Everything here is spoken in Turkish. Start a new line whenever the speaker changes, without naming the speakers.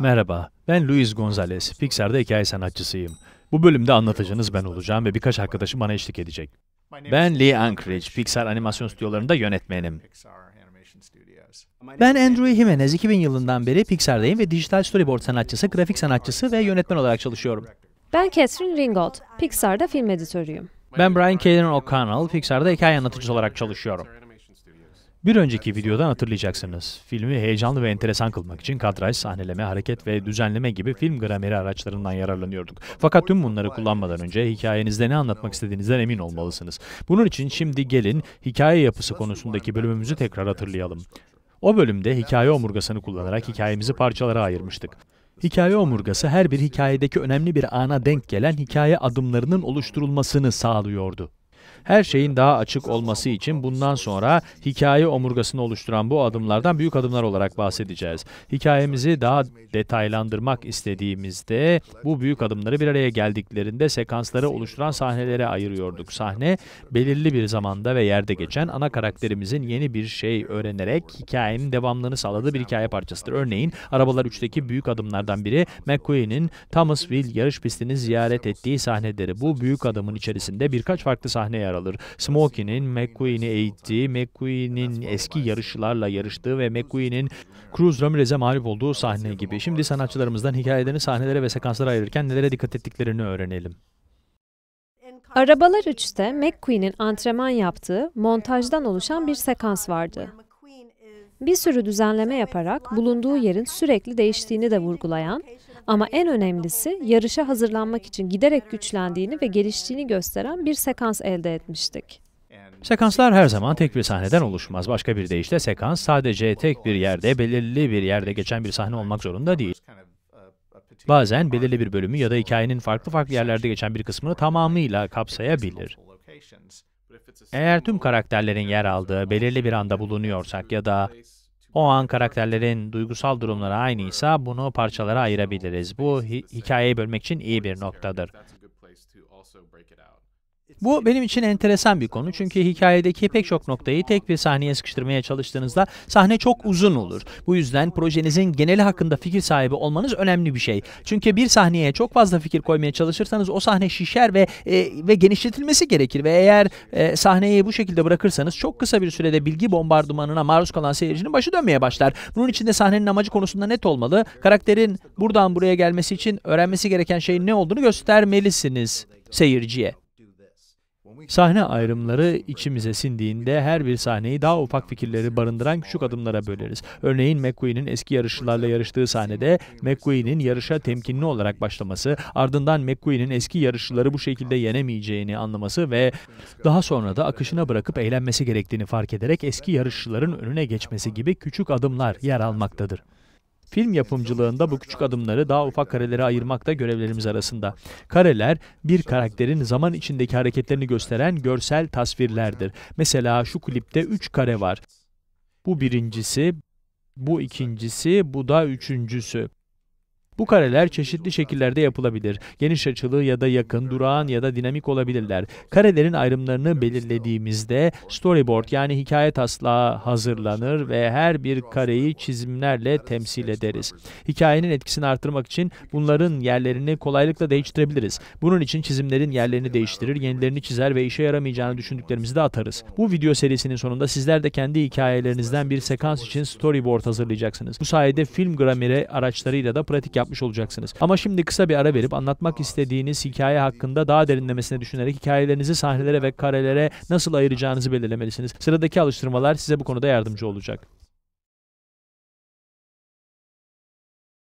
Merhaba, ben Luis Gonzalez, Pixar'da hikaye sanatçısıyım. Bu bölümde anlatıcınız ben olacağım ve birkaç arkadaşım bana eşlik edecek. Ben Lee Anchorage, Pixar animasyon stüdyolarında yönetmenim. Ben Andrew Jimenez, 2000 yılından beri Pixar'dayım ve dijital storyboard sanatçısı, grafik sanatçısı ve yönetmen olarak çalışıyorum.
Ben Catherine Ringold, Pixar'da film editörüyüm.
Ben Brian Kaelin O'Connell, Pixar'da hikaye anlatıcısı olarak çalışıyorum. Bir önceki videodan hatırlayacaksınız. Filmi heyecanlı ve enteresan kılmak için kadraj, sahneleme, hareket ve düzenleme gibi film grameri araçlarından yararlanıyorduk. Fakat tüm bunları kullanmadan önce hikayenizde ne anlatmak istediğinizden emin olmalısınız. Bunun için şimdi gelin hikaye yapısı konusundaki bölümümüzü tekrar hatırlayalım. O bölümde hikaye omurgasını kullanarak hikayemizi parçalara ayırmıştık. Hikaye omurgası her bir hikayedeki önemli bir ana denk gelen hikaye adımlarının oluşturulmasını sağlıyordu. Her şeyin daha açık olması için bundan sonra hikaye omurgasını oluşturan bu adımlardan büyük adımlar olarak bahsedeceğiz. Hikayemizi daha detaylandırmak istediğimizde bu büyük adımları bir araya geldiklerinde sekansları oluşturan sahnelere ayırıyorduk. Sahne belirli bir zamanda ve yerde geçen ana karakterimizin yeni bir şey öğrenerek hikayenin devamlılığını sağladığı bir hikaye parçasıdır. Örneğin Arabalar 3'teki büyük adımlardan biri McQueen'in Thomasville yarış pistini ziyaret ettiği sahneleri. Bu büyük adımın içerisinde birkaç farklı sahne sahne yer alır. Smokey'nin McQueen'i eğittiği, McQueen'in eski yarışlarla yarıştığı ve McQueen'in Cruz Ramirez'e mağlup olduğu sahne gibi. Şimdi sanatçılarımızdan hikayelerini sahnelere ve sekanslara ayırırken nelere dikkat ettiklerini öğrenelim.
Arabalar üçte McQueen'in antrenman yaptığı montajdan oluşan bir sekans vardı. Bir sürü düzenleme yaparak bulunduğu yerin sürekli değiştiğini de vurgulayan ama en önemlisi yarışa hazırlanmak için giderek güçlendiğini ve geliştiğini gösteren bir sekans elde etmiştik.
Sekanslar her zaman tek bir sahneden oluşmaz. Başka bir deyişle sekans sadece tek bir yerde, belirli bir yerde geçen bir sahne olmak zorunda değil. Bazen belirli bir bölümü ya da hikayenin farklı farklı yerlerde geçen bir kısmını tamamıyla kapsayabilir. Eğer tüm karakterlerin yer aldığı belirli bir anda bulunuyorsak ya da o an karakterlerin duygusal durumları aynıysa bunu parçalara ayırabiliriz. Bu hi hikayeyi bölmek için iyi bir noktadır. Bu benim için enteresan bir konu çünkü hikayedeki pek çok noktayı tek bir sahneye sıkıştırmaya çalıştığınızda sahne çok uzun olur. Bu yüzden projenizin geneli hakkında fikir sahibi olmanız önemli bir şey. Çünkü bir sahneye çok fazla fikir koymaya çalışırsanız o sahne şişer ve e, ve genişletilmesi gerekir ve eğer e, sahneyi bu şekilde bırakırsanız çok kısa bir sürede bilgi bombardımanına maruz kalan seyircinin başı dönmeye başlar. Bunun için de sahnenin amacı konusunda net olmalı. Karakterin buradan buraya gelmesi için öğrenmesi gereken şeyin ne olduğunu göstermelisiniz seyirciye. Sahne ayrımları içimize sindiğinde her bir sahneyi daha ufak fikirleri barındıran küçük adımlara böleriz. Örneğin McQueen'in eski yarışçılarla yarıştığı sahnede McQueen'in yarışa temkinli olarak başlaması, ardından McQueen'in eski yarışçıları bu şekilde yenemeyeceğini anlaması ve daha sonra da akışına bırakıp eğlenmesi gerektiğini fark ederek eski yarışçıların önüne geçmesi gibi küçük adımlar yer almaktadır. Film yapımcılığında bu küçük adımları daha ufak karelere ayırmak da görevlerimiz arasında. Kareler bir karakterin zaman içindeki hareketlerini gösteren görsel tasvirlerdir. Mesela şu klipte 3 kare var. Bu birincisi, bu ikincisi, bu da üçüncüsü. Bu kareler çeşitli şekillerde yapılabilir. Geniş açılı ya da yakın, durağan ya da dinamik olabilirler. Karelerin ayrımlarını belirlediğimizde storyboard yani hikaye taslağı hazırlanır ve her bir kareyi çizimlerle temsil ederiz. Hikayenin etkisini artırmak için bunların yerlerini kolaylıkla değiştirebiliriz. Bunun için çizimlerin yerlerini değiştirir, yenilerini çizer ve işe yaramayacağını düşündüklerimizi de atarız. Bu video serisinin sonunda sizler de kendi hikayelerinizden bir sekans için storyboard hazırlayacaksınız. Bu sayede film grameri araçlarıyla da pratik yapmış olacaksınız. Ama şimdi kısa bir ara verip anlatmak istediğiniz hikaye hakkında daha derinlemesine düşünerek hikayelerinizi sahnelere ve karelere nasıl ayıracağınızı
belirlemelisiniz. Sıradaki alıştırmalar size bu konuda yardımcı olacak.